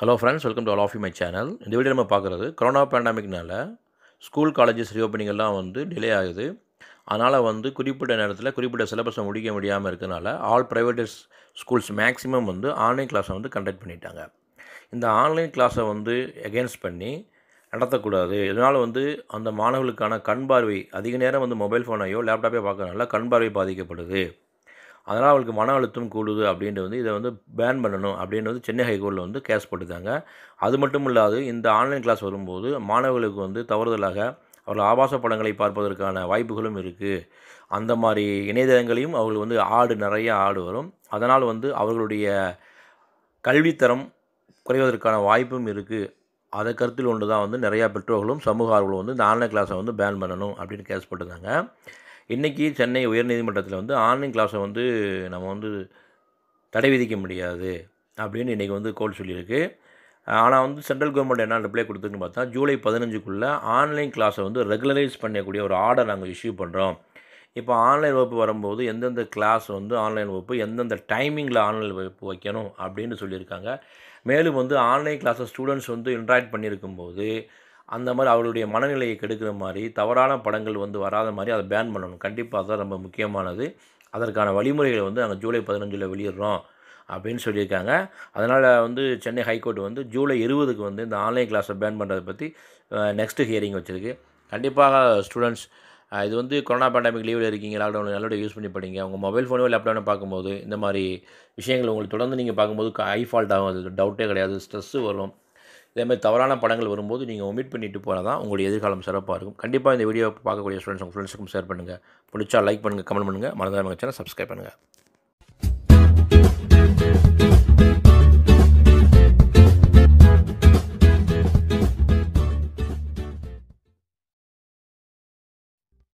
hello friends welcome to all of my channel இந்த video நம்ம பார்க்குறது கொரோனா பேண்டமிக்னால ஸ்கூல் காலேஜஸ் ரீஓப்பனிங்கெல்லாம் வந்து டிலே ஆகுது அதனால் வந்து குறிப்பிட்ட நேரத்தில் குறிப்பிட்ட சிலபஸை முடிக்க முடியாமல் இருக்கிறதுனால ஆல் ப்ரைவேட் ஸ்கூல்ஸ் மேக்ஸிமம் வந்து ஆன்லைன் கிளாஸை வந்து கண்டக்ட் பண்ணிட்டாங்க இந்த ஆன்லைன் கிளாஸை வந்து எகேன்ஸ்ட் பண்ணி நடத்தக்கூடாது இதனால் வந்து அந்த மாணவர்களுக்கான கண் பார்வை அதிக நேரம் வந்து மொபைல் ஃபோனையோ லேப்டாப்பையோ பார்க்கறதுனால கண் பார்வை பாதிக்கப்படுது அதனால் அவளுக்கு மன அழுத்தம் கூடுது அப்படின்ட்டு வந்து இதை வந்து பேன் பண்ணணும் அப்படின்னு வந்து சென்னை ஹைகோர்ட்டில் வந்து கேஸ் போட்டிருக்காங்க அது மட்டும் இல்லாது இந்த ஆன்லைன் கிளாஸ் வரும்போது மாணவர்களுக்கு வந்து தவறுதலாக அவர்கள் ஆபாச படங்களை பார்ப்பதற்கான வாய்ப்புகளும் இருக்குது அந்த மாதிரி இணையதளங்களையும் அவர்கள் வந்து ஆடு நிறைய ஆடு வரும் அதனால் வந்து அவர்களுடைய கல்வித்தரம் குறைவதற்கான வாய்ப்பும் இருக்குது அதை கருத்தில் ஒன்று தான் வந்து நிறையா பெற்றோர்களும் சமூக ஆர்வலும் வந்து இந்த ஆன்லைன் கிளாஸை வந்து பேன் பண்ணணும் அப்படின்னு கேஸ் போட்டிருந்தாங்க இன்றைக்கி சென்னை உயர்நீதிமன்றத்தில் வந்து ஆன்லைன் கிளாஸை வந்து நம்ம வந்து தடை விதிக்க முடியாது அப்படின்னு இன்றைக்கி வந்து கோல் சொல்லியிருக்கு ஆனால் வந்து சென்ட்ரல் கவர்மெண்ட் என்ன ரிப்ளை கொடுத்துருக்குன்னு பார்த்தா ஜூலை பதினஞ்சுக்குள்ளே ஆன்லைன் கிளாஸை வந்து ரெகுலரைஸ் பண்ணக்கூடிய ஒரு ஆர்டர் நாங்கள் இஷ்யூ பண்ணுறோம் இப்போ ஆன்லைன் வகுப்பு வரும்போது எந்தெந்த கிளாஸ் வந்து ஆன்லைன் வகுப்பு எந்தெந்த டைமிங்கில் ஆன்லைன் வகுப்பு வைக்கணும் அப்படின்னு சொல்லியிருக்காங்க மேலும் வந்து ஆன்லைன் கிளாஸை ஸ்டூடெண்ட்ஸ் வந்து இன்ட்ராக்ட் பண்ணியிருக்கும்போது அந்த மாதிரி அவளுடைய மனநிலையை கெடுக்கிற மாதிரி தவறான படங்கள் வந்து வராத மாதிரி அதை பேன் பண்ணணும் கண்டிப்பாக அதுதான் ரொம்ப முக்கியமானது அதற்கான வழிமுறைகளை வந்து நாங்கள் ஜூலை பதினஞ்சில் வெளியிடுறோம் அப்படின்னு சொல்லியிருக்காங்க அதனால் வந்து சென்னை ஹைகோர்ட் வந்து ஜூலை இருபதுக்கு வந்து இந்த ஆன்லைன் கிளாஸை பேன் பண்ணுறதை பற்றி நெக்ஸ்ட்டு ஹியரிங் வச்சுருக்கு கண்டிப்பாக ஸ்டூடெண்ட்ஸ் இது வந்து கொரோனா பேண்டமிக் லீவில் இருக்கீங்க லாக்டவுன் நல்லபடியாக யூஸ் பண்ணி படிங்க உங்கள் மொபைல் ஃபோனோ லேப்டாப்னு பார்க்கும்போது இந்த மாதிரி விஷயங்கள் உங்களுக்கு தொடர்ந்து நீங்கள் பார்க்கும்போது ஐ ஃபால்ட் ஆகும் அது டவுட்டே கிடையாது ஸ்ட்ரெஸ்ஸு வரும் மாதிரி தவறான படங்கள் வரும்போது நீங்கள் ஒமிட் பண்ணிட்டு போனால் தான் உங்களுடைய எதிர்காலம் சிறப்பாக இருக்கும் கண்டிப்பாக இந்த வீடியோ பார்க்கக்கூடிய ஸ்டூடெண்ட்ஸ் உங்கள் ஃப்ரெண்ட்ஸுக்கும் ஷேர் பண்ணுங்கள் பிடிச்சா லைக் பண்ணுங்கள் கமெண்ட் பண்ணுங்கள் மறந்துடாமல் சேனல் சப்ஸ்கிரைப் பண்ணுங்கள்